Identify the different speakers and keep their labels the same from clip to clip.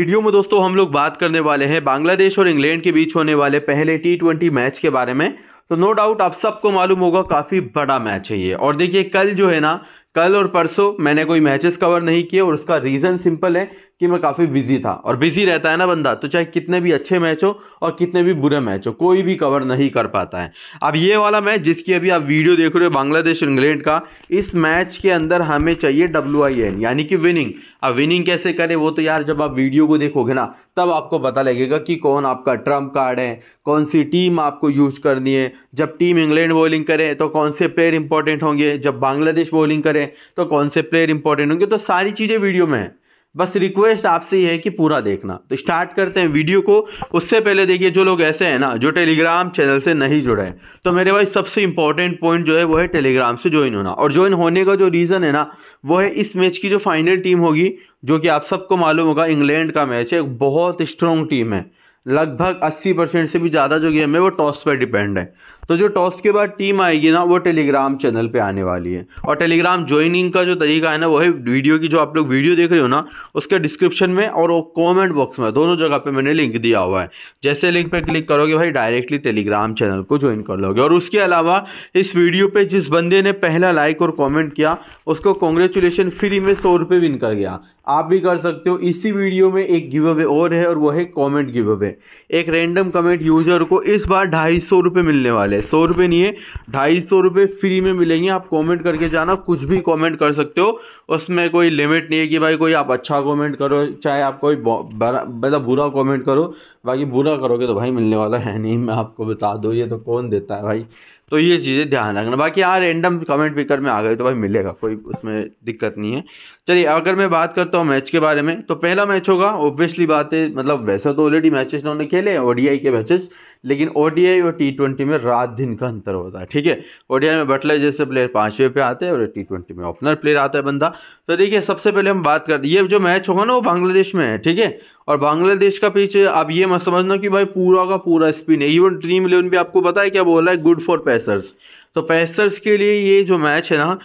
Speaker 1: video में दोस्तों हम लोग बात करने वाले हैं बांग्लादेश और इंग्लैंड के बीच होने वाले पहले टी ट्वेंटी मैच के बारे में तो नो डाउट आप सबको मालूम होगा काफ़ी बड़ा मैच है ये और देखिए कल जो है ना कल और परसों मैंने कोई मैचेस कवर नहीं किए और उसका रीज़न सिंपल है कि मैं काफ़ी बिजी था और बिजी रहता है ना बंदा तो चाहे कितने भी अच्छे मैच हो और कितने भी बुरे मैच हो कोई भी कवर नहीं कर पाता है अब ये वाला मैच जिसकी अभी आप वीडियो देख रहे हो बांग्लादेश इंग्लैंड का इस मैच के अंदर हमें चाहिए डब्ल्यू यानी कि विनिंग अब विनिंग कैसे करें वो तो यार जब आप वीडियो को देखोगे ना तब आपको पता लगेगा कि कौन आपका ट्रम्प कार्ड है कौन सी टीम आपको यूज करनी है जब टीम इंग्लैंड बॉलिंग करे तो कौन से प्लेयर इंपॉर्टेंट होंगे जब बांग्लादेश बॉलिंग करे तो कौन से प्लेयर इंपॉर्टेंट होंगे तो सारी चीज़ें वीडियो में है बस रिक्वेस्ट आपसे ये है कि पूरा देखना तो स्टार्ट करते हैं वीडियो को उससे पहले देखिए जो लोग ऐसे हैं ना जो टेलीग्राम चैनल से नहीं जुड़े हैं तो मेरे भाई सबसे इंपॉर्टेंट पॉइंट जो है वो है टेलीग्राम से ज्वाइन होना और ज्वाइन होने का जो रीज़न है ना वो है इस मैच की जो फाइनल टीम होगी जो कि आप सबको मालूम होगा इंग्लैंड का मैच है बहुत स्ट्रॉन्ग टीम है लगभग 80 परसेंट से भी ज़्यादा जो गेम है वो टॉस पर डिपेंड है तो जो टॉस के बाद टीम आएगी ना वो टेलीग्राम चैनल पे आने वाली है और टेलीग्राम ज्वाइनिंग का जो तरीका है ना वही है वीडियो की जो आप लोग वीडियो देख रहे हो ना उसके डिस्क्रिप्शन में और कमेंट बॉक्स में दोनों जगह पे मैंने लिंक दिया हुआ है जैसे लिंक पे क्लिक करोगे भाई डायरेक्टली टेलीग्राम चैनल को ज्वाइन कर लोगे और उसके अलावा इस वीडियो पर जिस बंदे ने पहला लाइक और कॉमेंट किया उसको कॉन्ग्रेचुलेसन फ्री में सौ रुपये विन कर गया आप भी कर सकते हो इसी वीडियो में एक गिव अवे और है और वह है कॉमेंट गिव अवे एक रेंडम कमेंट यूजर को इस बार ढाई सौ मिलने वाले है सौ रुपये नहीं है ढाई सौ रुपये फ्री में मिलेंगे आप कमेंट करके जाना कुछ भी कमेंट कर सकते हो उसमें कोई लिमिट नहीं है कि भाई कोई आप अच्छा कमेंट करो चाहे आप कोई मतलब बुरा कमेंट करो बाकी बुरा करोगे तो भाई मिलने वाला है नहीं मैं आपको बता दो ये तो कौन देता है भाई तो ये चीज़ें ध्यान रखना बाकी यार रेंडम कमेंट पिकर में आ गए तो भाई मिलेगा कोई उसमें दिक्कत नहीं है चलिए अगर मैं बात करता हूँ मैच के बारे में तो पहला मैच होगा ऑब्वियसली बात है मतलब वैसा तो ऑलरेडी मैचेस उन्होंने खेले हैं ओडीआई के मैचेस लेकिन ओडीआई और टी ट्वेंटी में रात दिन का अंतर होता है ठीक है ओडीआई में बटलर जैसे प्लेयर पाँचवें पे आते हैं और टी ट्वेंटी में ओपनर प्लेयर आता है बंदा तो देखिए सबसे पहले हम बात करते ये जो मैच होगा ना वो बांग्लादेश में है ठीक है और बांग्लादेश का पीछे आप ये मत समझना कि भाई पूरा का पूरा स्पिन है इवन ड्रीम इलेवन भी आपको बताया क्या बोला है गुड फॉर पैस पैसर्स तो पैसर्स के लिए ये जो मैच है ना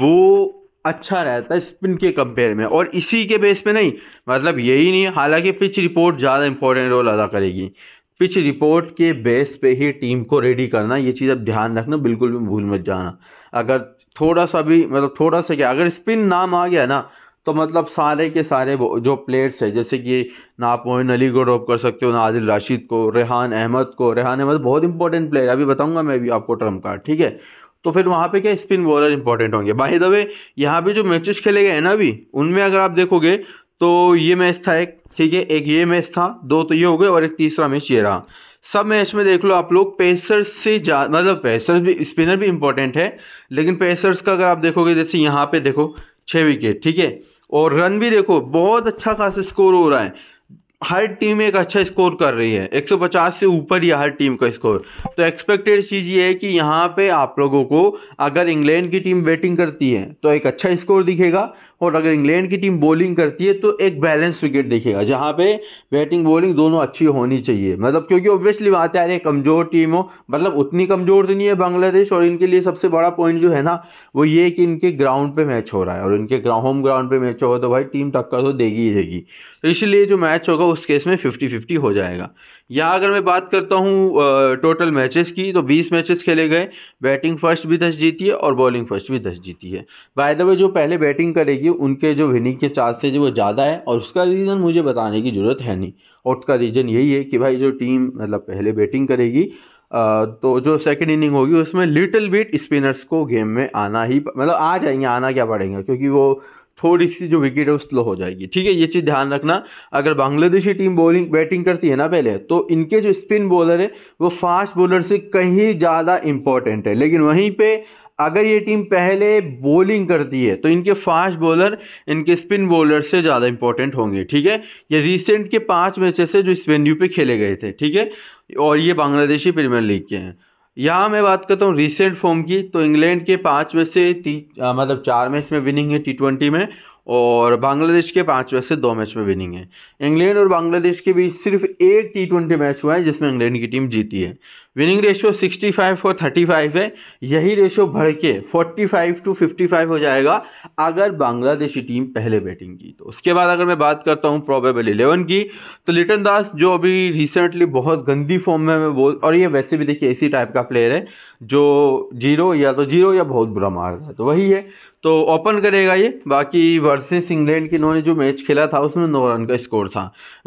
Speaker 1: वो अच्छा रहता है स्पिन के कंपेयर में और इसी के बेस पे नहीं मतलब यही नहीं हालांकि पिच रिपोर्ट ज़्यादा इंपॉर्टेंट रोल अदा करेगी पिच रिपोर्ट के बेस पे ही टीम को रेडी करना ये चीज़ अब ध्यान रखना बिल्कुल भी भूल मत जाना अगर थोड़ा सा भी मतलब थोड़ा सा क्या अगर स्पिन नाम आ गया ना तो मतलब सारे के सारे जो प्लेयर्स है जैसे कि ना आप मोहन अली को ड्रॉप कर सकते हो ना आदिल राशिद को रेहान अहमद को रेहान अहमद बहुत इंपॉर्टेंट प्लेयर अभी बताऊंगा मैं भी आपको ट्रम्प कार्ड ठीक है तो फिर वहाँ पे क्या स्पिन बॉलर इंपॉर्टेंट होंगे बाय द वे यहाँ पे जो मैचेस खेले गए हैं ना अभी उनमें अगर आप देखोगे तो ये मैच था एक ठीक है एक ये मैच था दो तो ये हो गए और एक तीसरा मैच ये रहा सब मैच में देख लो आप लोग पेसर्स से जा मतलब पेसर्स भी स्पिनर भी इंपॉर्टेंट है लेकिन पेसर्स का अगर आप देखोगे जैसे यहाँ पे देखो छः विकेट ठीक है और रन भी देखो बहुत अच्छा खासा स्कोर हो रहा है हर टीम एक अच्छा स्कोर कर रही है 150 से ऊपर ही हर टीम का स्कोर तो एक्सपेक्टेड चीज़ ये है कि यहाँ पे आप लोगों को अगर इंग्लैंड की टीम बैटिंग करती है तो एक अच्छा स्कोर दिखेगा और अगर इंग्लैंड की टीम बॉलिंग करती है तो एक बैलेंस विकेट दिखेगा जहाँ पे बैटिंग बॉलिंग दोनों अच्छी होनी चाहिए मतलब क्योंकि ऑब्वियसली बात आ रही कमज़ोर टीम हो मतलब उतनी कमज़ोर तो नहीं है बांग्लादेश और इनके लिए सबसे बड़ा पॉइंट जो है ना वो ये कि इनके ग्राउंड पर मैच हो रहा है और इनके होम ग्राउंड पर मैच होगा तो भाई टीम टक्कर तो देगी ही देगी तो इसलिए जो मैच होगा उस केस में फिफ्टी फिफ्टी हो जाएगा या अगर मैं बात करता हूँ टोटल मैचेस की तो बीस मैचेस खेले गए बैटिंग फर्स्ट भी दस जीती है और बॉलिंग फर्स्ट भी दस जीती है बाय द वे जो पहले बैटिंग करेगी उनके जो विनिंग के चांसेज वो ज़्यादा है और उसका रीज़न मुझे बताने की ज़रूरत है नहीं और उसका रीज़न यही है कि भाई जो टीम मतलब पहले बैटिंग करेगी तो जो सेकंड इनिंग होगी उसमें लिटिल बिट स्पिनर्स को गेम में आना ही मतलब आ जाएंगे आना क्या पड़ेगा क्योंकि वो थोड़ी सी जो विकेट है वो स्लो हो जाएगी ठीक है ये चीज़ ध्यान रखना अगर बांग्लादेशी टीम बॉलिंग बैटिंग करती है ना पहले तो इनके जो स्पिन बॉलर है वो फास्ट बॉलर से कहीं ज़्यादा इंपॉर्टेंट है लेकिन वहीं पर अगर ये टीम पहले बॉलिंग करती है तो इनके फास्ट बॉलर इनके स्पिन बॉलर से ज़्यादा इंपॉर्टेंट होंगे ठीक है ये रिसेंट के पाँच मैचेस है जो इस वेन्यू पर खेले गए थे ठीक है और ये बांग्लादेशी प्रीमियर लीग के हैं यहाँ मैं बात करता हूँ रिसेंट फॉर्म की तो इंग्लैंड के पाँच में से तीन मतलब चार मैच में विनिंग है टी ट्वेंटी में और बांग्लादेश के पाँच में से दो मैच में विनिंग है इंग्लैंड और बांग्लादेश के बीच सिर्फ एक टी ट्वेंटी मैच हुआ है जिसमें इंग्लैंड की टीम जीती है विनिंग रेशियो 65 और थर्टी है यही रेशियो बढ़ के फोर्टी टू 55 हो जाएगा अगर बांग्लादेशी टीम पहले बैटिंग की तो उसके बाद अगर मैं बात करता हूँ प्रोबेबल इलेवन की तो लिटन दास जो अभी रिसेंटली बहुत गंदी फॉर्म में मैं बोल और ये वैसे भी देखिए इसी टाइप का प्लेयर है जो जीरो या तो जीरो या बहुत बुरा मार है तो वही है तो ओपन करेगा ये बाकी वर्सेस इंग्लैंड के इन्होंने जो मैच खेला था उसमें नौ रन का स्कोर था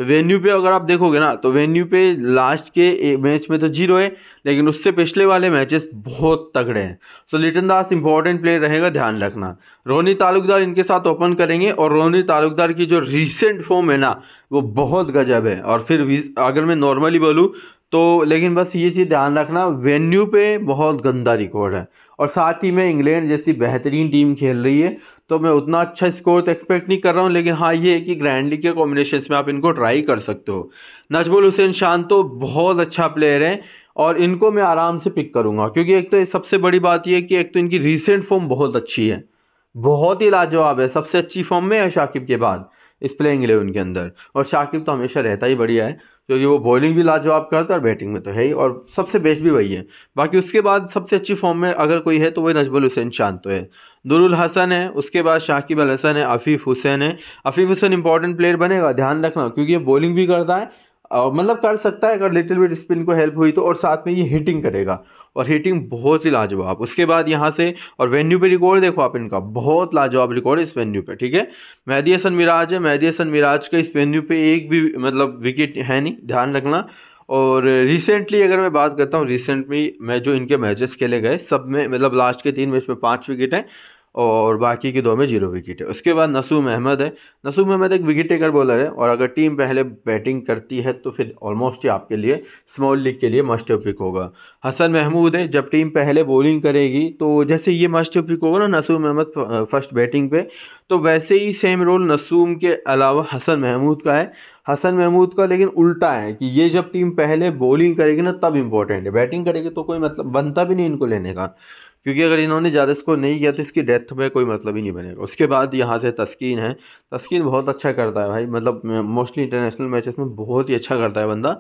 Speaker 1: वेन्यू पे अगर आप देखोगे ना तो वेन्यू पे लास्ट के मैच में तो जीरो है लेकिन उससे पिछले वाले मैचेस बहुत तगड़े हैं so Litton Das important player रहेगा ध्यान रखना रोनी तालुकदार इनके साथ ओपन करेंगे और रोनी तालुकदार की जो रिसेंट फॉर्म है ना वो बहुत गजब है और फिर अगर मैं नॉर्मली बोलूँ तो लेकिन बस ये चीज़ ध्यान रखना वेन्यू पे बहुत गंदा रिकॉर्ड है और साथ ही में इंग्लैंड जैसी बेहतरीन टीम खेल रही है तो मैं उतना अच्छा स्कोर तो एक्सपेक्ट नहीं कर रहा हूँ लेकिन हाँ ये है कि ग्रैंड लीग के कॉम्बिनेशन में आप इनको ट्राई कर सकते हो नजमुल हुसैन शान तो बहुत अच्छा प्लेयर है और इनको मैं आराम से पिक करूँगा क्योंकि एक तो सबसे बड़ी बात यह कि एक तो इनकी रिसेंट फॉर्म बहुत अच्छी है बहुत ही लाजवाब है सबसे अच्छी फॉर्म में है शाकिब के बाद इस प्लेइंग इलेवन के अंदर और शाकिब तो हमेशा रहता ही बढ़िया है क्योंकि वो बॉलिंग भी लाजवाब करता है और बैटिंग में तो है ही और सबसे बेस्ट भी वही है बाकी उसके बाद सबसे अच्छी फॉर्म में अगर कोई है तो वही नजबुल हुसैन शान तो है दुरुल हसन है उसके बाद शाकिब अल हसन है आफीफ हुसैन है आफीफ हुसैन इंपॉर्टेंट प्लेयर बनेगा ध्यान रखना क्योंकि ये बॉलिंग भी करता है मतलब कर सकता है अगर लिटिल बिट स्पिन को हेल्प हुई तो और साथ में ये हिटिंग करेगा और हिटिंग बहुत ही लाजवाब उसके बाद यहाँ से और वेन्यू पे रिकॉर्ड देखो आप इनका बहुत लाजवाब रिकॉर्ड इस वेन्यू पे ठीक है मेहदी हसन मिराज है मेहदी हसन मिराज का इस वेन्यू पे एक भी मतलब विकेट है नहीं ध्यान रखना और रिसेंटली अगर मैं बात करता हूँ रिसेंटली मैं जो इनके मैचेस खेले गए सब में मतलब लास्ट के तीन मैच में पाँच विकेट हैं और बाकी के दो में जीरो विकेट है उसके बाद नसूम अहमद है नसूम अहमद एक विकेट टेकर बॉलर है और अगर टीम पहले बैटिंग करती है तो फिर ऑलमोस्ट ही आपके लिए स्मॉल लीग के लिए मस्ट पिक होगा हसन महमूद है जब टीम पहले बॉलिंग करेगी तो जैसे ये मस्ट पिक होगा ना नसूम अहमद फर्स्ट बैटिंग पे तो वैसे ही सेम रोल नसूम के अलावा हसन महमूद का है हसन महमूद का लेकिन उल्टा है कि ये जब टीम पहले बॉलिंग करेगी ना तब इम्पोर्टेंट है बैटिंग करेगी तो कोई मतलब बनता भी नहीं इनको लेने का क्योंकि अगर इन्होंने ज़्यादा स्कोर नहीं किया तो इसकी डेथ में कोई मतलब ही नहीं बनेगा उसके बाद यहाँ से तस्किन है तस्किन बहुत अच्छा करता है भाई मतलब मोस्टली इंटरनेशनल मैचेस में बहुत ही अच्छा करता है बंदा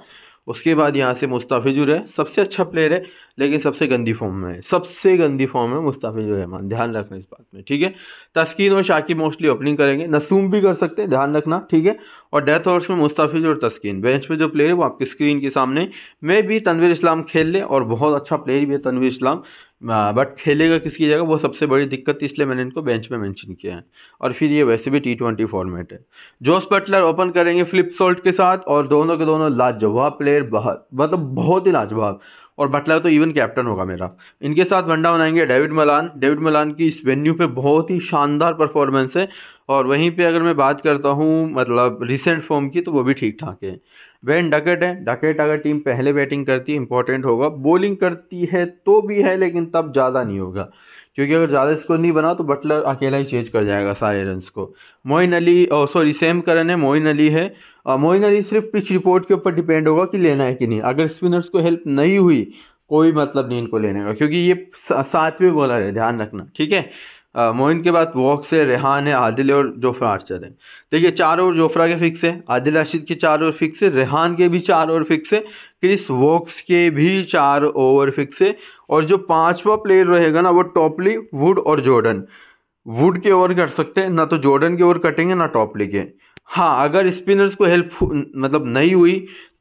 Speaker 1: उसके बाद यहाँ से मुस्ताफिजुर है सबसे अच्छा प्लेयर है लेकिन सबसे गंदी फॉर्म में है सबसे गंदी फॉर्म है मुस्ताफिजुर रहमान ध्यान रखना इस बात में ठीक है तस्किन और शाकिब मोस्टली ओपनिंग करेंगे नसूम भी कर सकते हैं ध्यान रखना ठीक है और डेथ ओवर्स में मुस्ताफिज और तस्किन बेंच पे जो प्लेयर है वो आपकी स्क्रीन के सामने मैं भी तनवीर इस्लाम खेल ले और बहुत अच्छा प्लेयर भी है तनवीर इस्लाम बट हाँ, खेलेगा किसकी जगह वो सबसे बड़ी दिक्कत इसलिए मैंने इनको बेंच में मेंशन किया है और फिर ये वैसे भी टी ट्वेंटी फॉर्मेट है जोस बटलर ओपन करेंगे फ्लिप सोल्ट के साथ और दोनों के दोनों लाजवाब प्लेयर बहुत मतलब बहुत ही लाजवाब और बटलर तो इवन कैप्टन होगा मेरा इनके साथ वनडा बनाएंगे डेविड मलान डेविड मलान की इस वेन्यू पे बहुत ही शानदार परफॉर्मेंस है और वहीं पे अगर मैं बात करता हूँ मतलब रिसेंट फॉर्म की तो वो भी ठीक ठाक है वैन डकेट है डकेट अगर टीम पहले बैटिंग करती है इंपॉर्टेंट होगा बॉलिंग करती है तो भी है लेकिन तब ज़्यादा नहीं होगा क्योंकि अगर ज़्यादा स्कोर नहीं बना तो बटलर अकेला ही चेंज कर जाएगा सारे रन को Moeen Ali sorry Sam Curran है मोइन अली है मोइन अली सिर्फ पिच रिपोर्ट के ऊपर डिपेंड होगा कि लेना है कि नहीं अगर स्पिनर्स को हेल्प नहीं हुई कोई मतलब नहीं इनको लेने का क्योंकि ये सातवें बॉलर है ध्यान रखना ठीक है मोइन के बाद वॉक से रेहान है आदिल और जोफ्रा आर्चर है देखिए तो चार ओवर जोफ्रा के फिक्स है आदिल राशिद के चार ओवर फिक्स है रेहान के भी चार ओवर फिक्स है क्रिस वॉक्स के भी चार ओवर फिक्स है और जो पांचवा प्लेयर रहेगा ना वो टॉपली वुड और जॉर्डन वुड के ओवर कर सकते हैं ना तो जॉर्डन के ओवर कटेंगे ना टॉपली के हाँ अगर स्पिनर्स को हेल्प मतलब नहीं हुई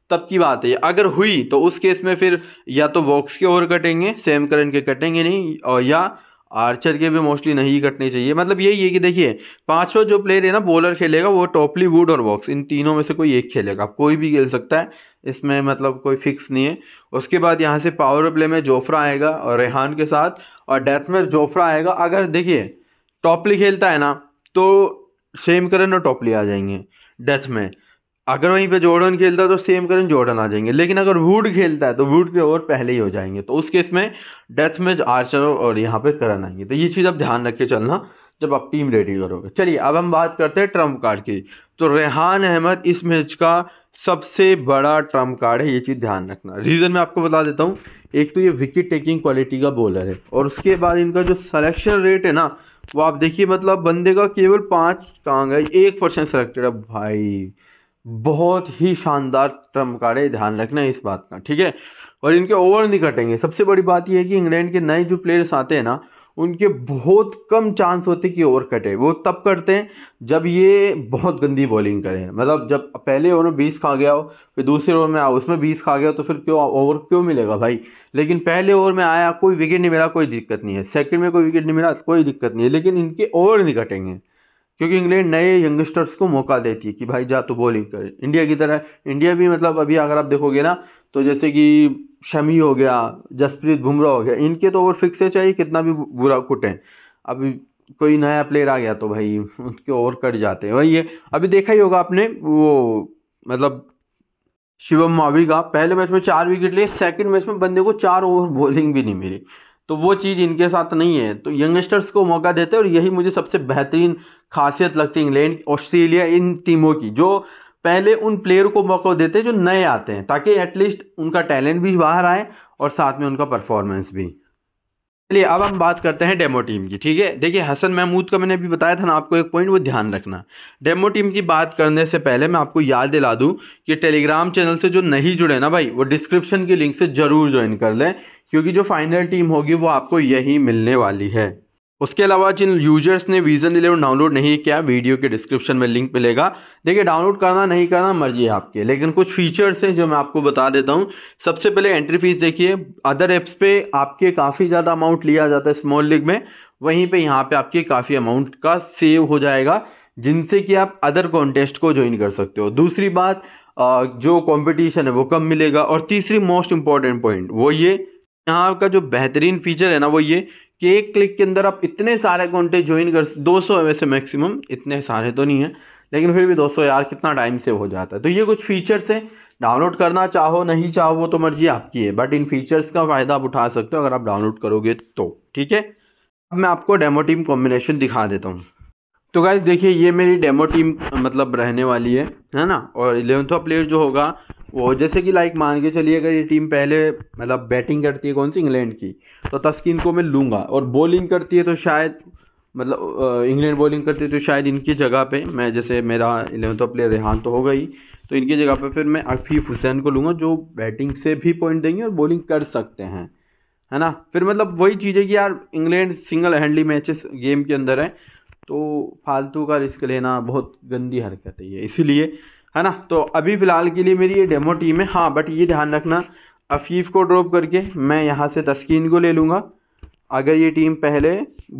Speaker 1: तब की बात है अगर हुई तो उस केस में फिर या तो वॉक्स के ओवर कटेंगे सेम करन के कटेंगे नहीं और या आर्चर के भी मोस्टली नहीं कटने चाहिए मतलब यही है कि देखिए पांचवा जो प्लेयर है ना बॉलर खेलेगा वो टॉपली वुड और बॉक्स इन तीनों में से कोई एक खेलेगा कोई भी खेल सकता है इसमें मतलब कोई फिक्स नहीं है उसके बाद यहाँ से पावर प्ले में जोफ्रा आएगा और रेहान के साथ और डेथ में जोफ्रा आएगा अगर देखिए टॉपली खेलता है ना तो सेम करन और टॉपली आ जाएंगे डेथ में अगर वहीं पे जॉर्डन खेलता है तो सेम करन जॉर्डन आ जाएंगे लेकिन अगर वुड खेलता है तो वुड के ओवर पहले ही हो जाएंगे तो उस केस में डेथ में आर्चर और यहाँ पे करन आएंगे तो ये चीज़ आप ध्यान रख के चलना जब आप टीम रेडी करोगे चलिए अब हम बात करते हैं ट्रम्प कार्ड की तो रेहान अहमद इस मैच का सबसे बड़ा ट्रम्प कार्ड है ये चीज़ ध्यान रखना रीज़न मैं आपको बता देता हूँ एक तो ये विकेट टेकिंग क्वालिटी का बॉलर है और उसके बाद इनका जो सलेक्शन रेट है ना वो आप देखिए मतलब बंदे का केवल पाँच कांग है एक परसेंट सेलेक्टेड है भाई बहुत ही शानदार ट्रम्प काड़े ध्यान रखना है इस बात का ठीक है और इनके ओवर नहीं कटेंगे सबसे बड़ी बात यह है कि इंग्लैंड के नए जो प्लेयर्स आते हैं ना उनके बहुत कम चांस होते कि ओवर कटे वो तब करते हैं जब ये बहुत गंदी बॉलिंग करें मतलब जब पहले ओवर में बीस खा गया हो फिर दूसरे ओवर में आओ उसमें बीस खा गया तो फिर क्यों ओवर क्यों मिलेगा भाई लेकिन पहले ओवर में आया कोई विकेट नहीं मिला कोई दिक्कत नहीं है सेकंड में कोई विकेट नहीं मिला कोई दिक्कत नहीं है लेकिन इनके ओवर नहीं कटेंगे क्योंकि इंग्लैंड नए यंगस्टर्स को मौका देती है कि भाई जा तो बॉलिंग कर इंडिया की तरह इंडिया भी मतलब अभी अगर आप देखोगे ना तो जैसे कि शमी हो गया जसप्रीत बुमराह हो गया इनके तो ओवर फिक्स है चाहिए कितना भी बुरा कुटें अभी कोई नया प्लेयर आ गया तो भाई उनके ओवर कट जाते हैं वही ये अभी देखा ही होगा आपने वो मतलब शिवम मावी का पहले मैच में चार विकेट लिए सेकंड मैच में बंदे को चार ओवर बॉलिंग भी नहीं मिली तो वो चीज़ इनके साथ नहीं है तो यंगस्टर्स को मौका देते हैं और यही मुझे सबसे बेहतरीन खासियत लगती है इंग्लैंड ऑस्ट्रेलिया इन टीमों की जो पहले उन प्लेयर को मौका देते हैं जो नए आते हैं ताकि एटलीस्ट उनका टैलेंट भी बाहर आए और साथ में उनका परफॉर्मेंस भी चलिए अब हम बात करते हैं डेमो टीम की ठीक है देखिए हसन महमूद का मैंने अभी बताया था ना आपको एक पॉइंट वो ध्यान रखना डेमो टीम की बात करने से पहले मैं आपको याद दिला दूं कि टेलीग्राम चैनल से जो नहीं जुड़े ना भाई वो डिस्क्रिप्शन के लिंक से ज़रूर ज्वाइन कर लें क्योंकि जो फाइनल टीम होगी वो आपको यही मिलने वाली है उसके अलावा जिन यूजर्स ने वीजन इलेवन डाउनलोड नहीं किया वीडियो के डिस्क्रिप्शन में लिंक मिलेगा देखिए डाउनलोड करना नहीं करना मर्जी है आपके लेकिन कुछ फीचर्स हैं जो मैं आपको बता देता हूँ सबसे पहले एंट्री फीस देखिए अदर ऐप्स पे आपके काफ़ी ज़्यादा अमाउंट लिया जाता है स्मॉल लीग में वहीं पर यहाँ पर आपके काफ़ी अमाउंट का सेव हो जाएगा जिनसे कि आप अदर कॉन्टेस्ट को ज्वाइन कर सकते हो दूसरी बात जो कॉम्पिटिशन है वो कम मिलेगा और तीसरी मोस्ट इम्पॉर्टेंट पॉइंट वो ये यहाँ का जो बेहतरीन फीचर है ना वो ये कि एक क्लिक के अंदर आप इतने सारे घंटे ज्वाइन कर दो सौ वैसे मैक्सिमम इतने सारे तो नहीं है लेकिन फिर भी सौ यार कितना टाइम सेव हो जाता है तो ये कुछ फीचर्स हैं डाउनलोड करना चाहो नहीं चाहो वो तो मर्जी आपकी है बट इन फीचर्स का फ़ायदा आप उठा सकते हो अगर आप डाउनलोड करोगे तो ठीक है अब मैं आपको डेमो टीम कॉम्बिनेशन दिखा देता हूँ तो गाइज देखिए ये मेरी डेमो टीम मतलब रहने वाली है है ना और इलेवन प्लेयर जो होगा वो जैसे कि लाइक मान के चलिए अगर ये टीम पहले मतलब बैटिंग करती है कौन सी इंग्लैंड की तो तस्किन को मैं लूँगा और बॉलिंग करती है तो शायद मतलब इंग्लैंड बॉलिंग करती है तो शायद इनकी जगह पे मैं जैसे मेरा इलेवन तो प्लेयर रेहान तो हो गई तो इनकी जगह पे फिर मैं अफीफ हुसैन को लूँगा जो बैटिंग से भी पॉइंट देंगे और बॉलिंग कर सकते हैं है ना फिर मतलब वही चीज़ है कि यार England single handedly matches game के अंदर है तो फालतू का रिस्क लेना बहुत गंदी हरकत है ये इसीलिए है ना तो अभी फ़िलहाल के लिए मेरी ये डेमो टीम है हाँ बट ये ध्यान रखना अफीफ़ को ड्रॉप करके मैं यहाँ से तस्किन को ले लूँगा अगर ये टीम पहले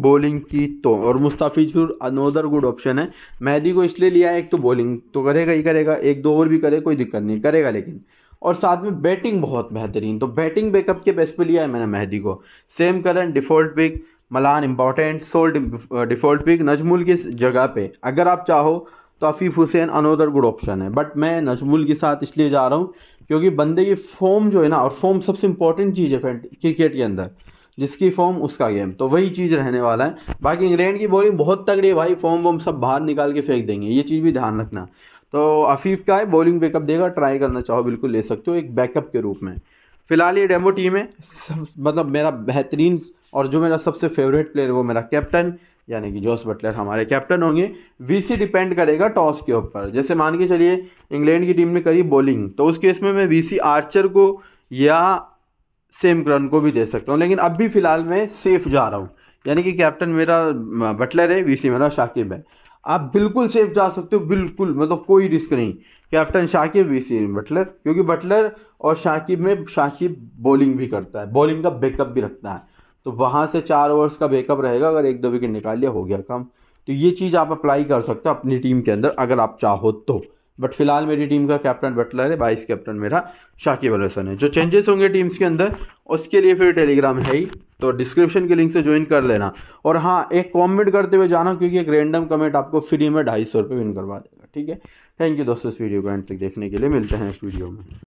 Speaker 1: बॉलिंग की तो और मुस्ताफिजुर अनोदर गुड ऑप्शन है मेहदी को इसलिए लिया है एक तो बॉलिंग तो करेगा ही करेगा एक दो ओवर भी करे कोई दिक्कत नहीं करेगा लेकिन और साथ में बैटिंग बहुत बेहतरीन तो बैटिंग बैकअप के बेस पे लिया है मैंने मेहदी को Sam Curran default pick Malan important Salt default pick Najmul की जगह पे अगर आप चाहो तो Afif Hossain another good option है बट मैं नजमुल के साथ इसलिए जा रहा हूँ क्योंकि बंदे की फॉर्म जो है ना और फॉर्म सबसे इंपॉर्टेंट चीज़ है क्रिकेट के अंदर जिसकी फॉर्म उसका गेम तो वही चीज़ रहने वाला है बाकी इंग्लैंड की बॉलिंग बहुत तगड़ी है भाई फॉर्म वॉर्म सब बाहर निकाल के फेंक देंगे ये चीज़ भी ध्यान रखना तो आफीफ का है बॉलिंग बैकअप देगा ट्राई करना चाहो बिल्कुल ले सकते हो एक बैकअप के रूप में फिलहाल ये डेमो टीम है मतलब मेरा बेहतरीन और जो मेरा सबसे फेवरेट प्लेयर वो मेरा कैप्टन यानी कि जोस बटलर हमारे कैप्टन होंगे वीसी डिपेंड करेगा टॉस के ऊपर जैसे मान के चलिए इंग्लैंड की टीम ने करी बॉलिंग तो उस केस में मैं वीसी आर्चर को या सेम क्रन को भी दे सकता हूँ लेकिन अब भी फ़िलहाल मैं सेफ़ जा रहा हूँ यानी कि कैप्टन मेरा बटलर है वी मेरा शाकिब है आप बिल्कुल सेफ जा सकते हो बिल्कुल मतलब कोई रिस्क नहीं कैप्टन शाकिब वीसी बटलर क्योंकि बटलर और शाकिब में शाकिब बॉलिंग भी करता है बॉलिंग का बैकअप भी रखता है तो वहाँ से चार ओवर्स का बैकअप रहेगा अगर एक दो विकेट निकाल लिया हो गया काम तो ये चीज़ आप अप्लाई कर सकते हो अपनी टीम के अंदर अगर आप चाहो तो बट फिलहाल मेरी टीम का कैप्टन बटलर है बाइस कैप्टन मेरा शाकिब अल हसन है जो चेंजेस होंगे टीम्स के अंदर उसके लिए फिर टेलीग्राम है ही तो डिस्क्रिप्शन के लिंक से ज्वाइन कर लेना और हाँ एक कमेंट करते हुए जाना क्योंकि एक रैंडम कमेंट आपको फ्री में ढाई सौ रुपये विन करवा देगा ठीक है थैंक यू दोस्तों इस वीडियो को एंड तक देखने के लिए मिलते हैं इस वीडियो में